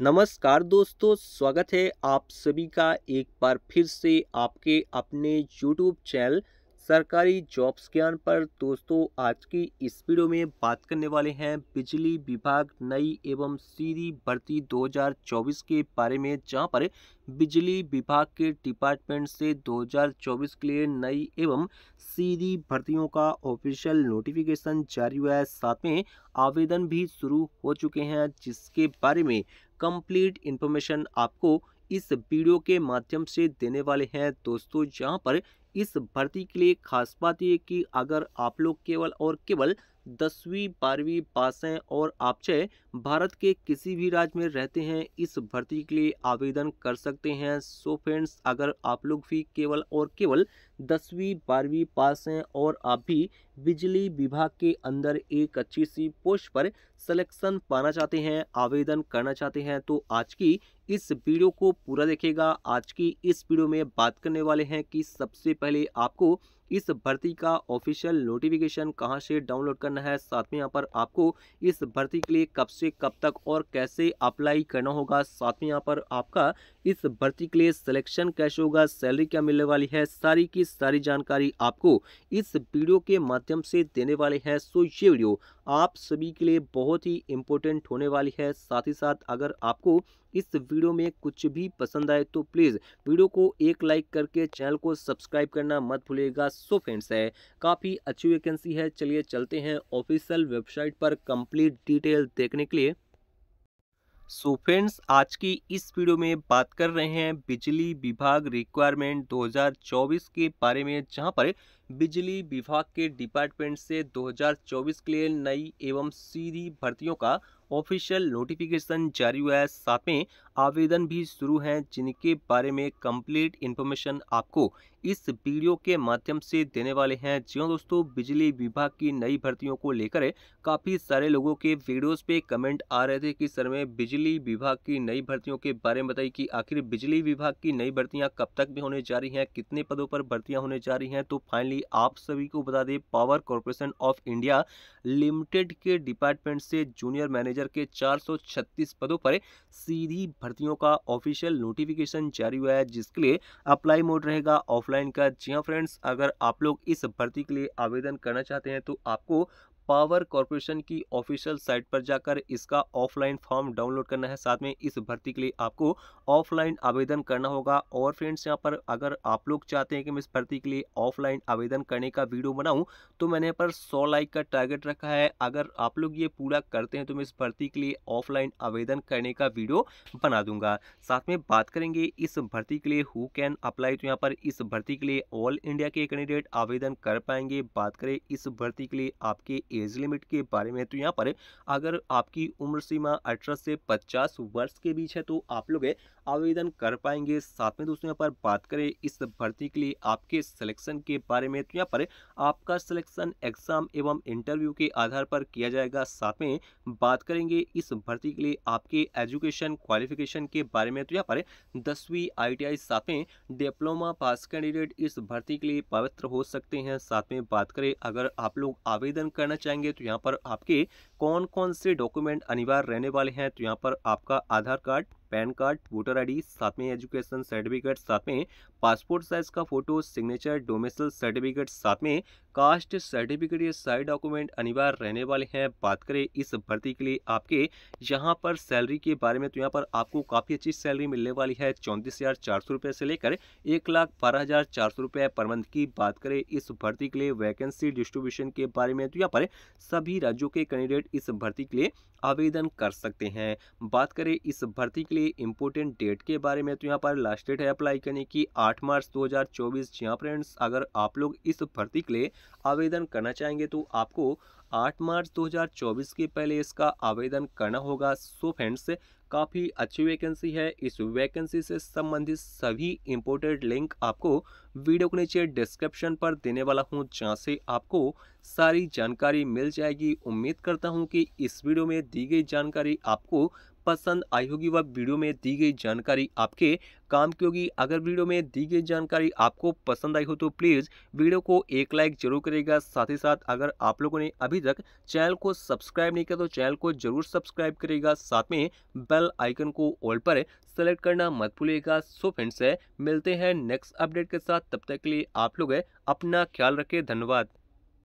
नमस्कार दोस्तों स्वागत है आप सभी का एक बार फिर से आपके अपने YouTube चैनल सरकारी जॉब्स ज्ञान पर दोस्तों आज की इस वीडियो में बात करने वाले हैं बिजली विभाग नई एवं सीधी भर्ती 2024 के बारे में जहां पर बिजली विभाग के डिपार्टमेंट से 2024 के लिए नई एवं सीधी भर्तियों का ऑफिशियल नोटिफिकेशन जारी हुआ है साथ में आवेदन भी शुरू हो चुके हैं जिसके बारे में कंप्लीट इन्फॉर्मेशन आपको इस वीडियो के माध्यम से देने वाले हैं दोस्तों यहाँ पर इस भर्ती के लिए खास बात यह कि अगर आप लोग केवल और केवल दसवीं बारहवीं पास हैं और आप चाहे भारत के किसी भी राज्य में रहते हैं इस भर्ती के लिए आवेदन कर सकते हैं सो फ्रेंड्स अगर आप लोग भी केवल और केवल दसवीं बारहवीं पास हैं और आप भी बिजली विभाग के अंदर एक अच्छी सी पोस्ट पर सिलेक्शन पाना चाहते हैं आवेदन करना चाहते हैं तो आज की इस वीडियो को पूरा देखेगा आज की इस वीडियो में बात करने वाले हैं कि सबसे पहले आपको इस भर्ती का ऑफिशियल नोटिफिकेशन कहाँ से डाउनलोड करना है साथ में यहाँ पर आपको इस भर्ती के लिए कब से कब तक और कैसे अप्लाई करना होगा साथ में यहाँ पर आपका इस भर्ती के लिए सिलेक्शन कैसे होगा सैलरी क्या मिलने वाली है सारी की सारी जानकारी आपको इस वीडियो के माध्यम से देने वाले हैं सो ये वीडियो आप सभी के लिए बहुत ही इम्पोर्टेंट होने वाली है साथ ही साथ अगर आपको इस वीडियो में कुछ भी पसंद आए तो प्लीज़ वीडियो को एक लाइक करके चैनल को सब्सक्राइब करना मत भूलिएगा सो फ्रेंड्स है काफ़ी अच्छी वैकेंसी है चलिए चलते हैं ऑफिशियल वेबसाइट पर कंप्लीट डिटेल देखने के लिए सो so फ्रेंड्स आज की इस वीडियो में बात कर रहे हैं बिजली विभाग रिक्वायरमेंट 2024 के बारे में जहां पर बिजली विभाग के डिपार्टमेंट से 2024 के लिए नई एवं सीधी भर्तियों का ऑफिशियल नोटिफिकेशन जारी हुआ है साथ में आवेदन भी शुरू हैं जिनके बारे में कंप्लीट इन्फॉर्मेशन आपको इस वीडियो के माध्यम से देने वाले हैं जी हाँ दोस्तों बिजली विभाग की नई भर्तियों को लेकर काफ़ी सारे लोगों के वीडियोस पे कमेंट आ रहे थे कि सर में बिजली विभाग की नई भर्तियों के बारे में बताई कि आखिर बिजली विभाग की नई भर्तियाँ कब तक भी होने जा रही हैं कितने पदों पर भर्तियाँ होने जा रही हैं तो फाइनली गई आप सभी को बता दें power corporation of India limited के डिपार्टमेंट से जूनियर मैनेजर के 436 पदों पर सीधी भर्तियों का ऑफिशियल नोटिफिकेशन जारी हुआ है जिसके लिए अप्लाई मोड रहेगा ऑफलाइन का जी हाँ फ्रेंड्स अगर आप लोग इस भर्ती के लिए आवेदन करना चाहते हैं तो आपको पावर कॉरपोरेशन की ऑफिशियल साइट पर जाकर इसका ऑफलाइन फॉर्म डाउनलोड करना है साथ में इस भर्ती के लिए आपको ऑफलाइन आवेदन करना होगा और फ्रेंड्स यहाँ पर अगर आप लोग चाहते हैं कि मैं इस भर्ती के लिए ऑफलाइन आवेदन करने का वीडियो बनाऊँ तो मैंने यहाँ पर सौ लाइक का टारगेट रखा है अगर आप लोग ये पूरा करते हैं तो मैं इस भर्ती के लिए ऑफलाइन आवेदन करने का वीडियो बना दूंगा साथ में बात करेंगे इस भर्ती के लिए हु कैन अप्लाई तो यहाँ पर इस भर्ती के लिए ऑल इंडिया के कैंडिडेट आवेदन कर पाएंगे बात करें इस भर्ती के लिए आपके एज लिमिट के बारे में तो यहाँ पर अगर आपकी उम्र सीमा अठारह से पचास वर्ष के बीच है तो आप लोग आवेदन कर पाएंगे साथ में दोस्तों यहाँ पर बात करें इस भर्ती के लिए आपके सिलेक्शन के बारे में तो यहाँ पर आपका सिलेक्शन एग्जाम एवं इंटरव्यू के आधार पर किया जाएगा साथ में बात करेंगे इस भर्ती के लिए आपके एजुकेशन क्वालिफिकेशन के बारे में तो यहाँ पर दसवीं आईटीआई साथ में डिप्लोमा पास कैंडिडेट इस भर्ती के लिए पवित्र हो सकते हैं साथ में बात करें अगर आप लोग आवेदन करना जाएंगे तो यहाँ पर आपके कौन कौन से डॉक्यूमेंट अनिवार्य रहने वाले हैं तो यहाँ पर आपका Aadhaar card PAN card voter ID साथ में एजुकेशन सर्टिफिकेट साथ में पासपोर्ट साइज का फोटो सिग्नेचर डोमेसल सर्टिफिकेट साथ में कास्ट सर्टिफिकेट ये सारे डॉक्यूमेंट अनिवार्य रहने वाले हैं बात करें इस भर्ती के लिए आपके यहाँ पर सैलरी के बारे में तो यहाँ पर आपको काफ़ी अच्छी सैलरी मिलने वाली है चौंतीस हज़ार चार सौ से लेकर एक लाख बारह हज़ार चार सौ रुपए पर मंथ की बात करें इस भर्ती के लिए वैकेंसी डिस्ट्रीब्यूशन के बारे में तो यहाँ पर सभी राज्यों के कैंडिडेट इस भर्ती के लिए आवेदन कर सकते हैं बात करें इस भर्ती के लिए इम्पोर्टेंट डेट के बारे में तो यहाँ पर लास्ट डेट है अप्लाई करने की 8 मार्च 2024 हज़ार जी हाँ फ्रेंड्स अगर आप लोग इस भर्ती के लिए आवेदन करना चाहेंगे तो आपको 8 मार्च 2024 के पहले इसका आवेदन करना होगा सो फ्रेंड्स काफ़ी अच्छी वैकेंसी है इस वैकेंसी से संबंधित सभी इम्पोर्टेंट लिंक आपको वीडियो के नीचे डिस्क्रिप्शन पर देने वाला हूं जहां से आपको सारी जानकारी मिल जाएगी उम्मीद करता हूं कि इस वीडियो में दी गई जानकारी आपको पसंद आई होगी वह वीडियो में दी गई जानकारी आपके काम की होगी अगर वीडियो में दी गई जानकारी आपको पसंद आई हो तो प्लीज़ वीडियो को एक लाइक जरूर करेगा साथ ही साथ अगर आप लोगों ने अभी तक चैनल को सब्सक्राइब नहीं किया तो चैनल को जरूर सब्सक्राइब करेगा साथ में बेल आइकन को ऑल पर सेलेक्ट करना मत भूलिएगा सो फ्रेंड्स मिलते हैं नेक्स्ट अपडेट के साथ तब तक के लिए आप लोग अपना ख्याल रखें धन्यवाद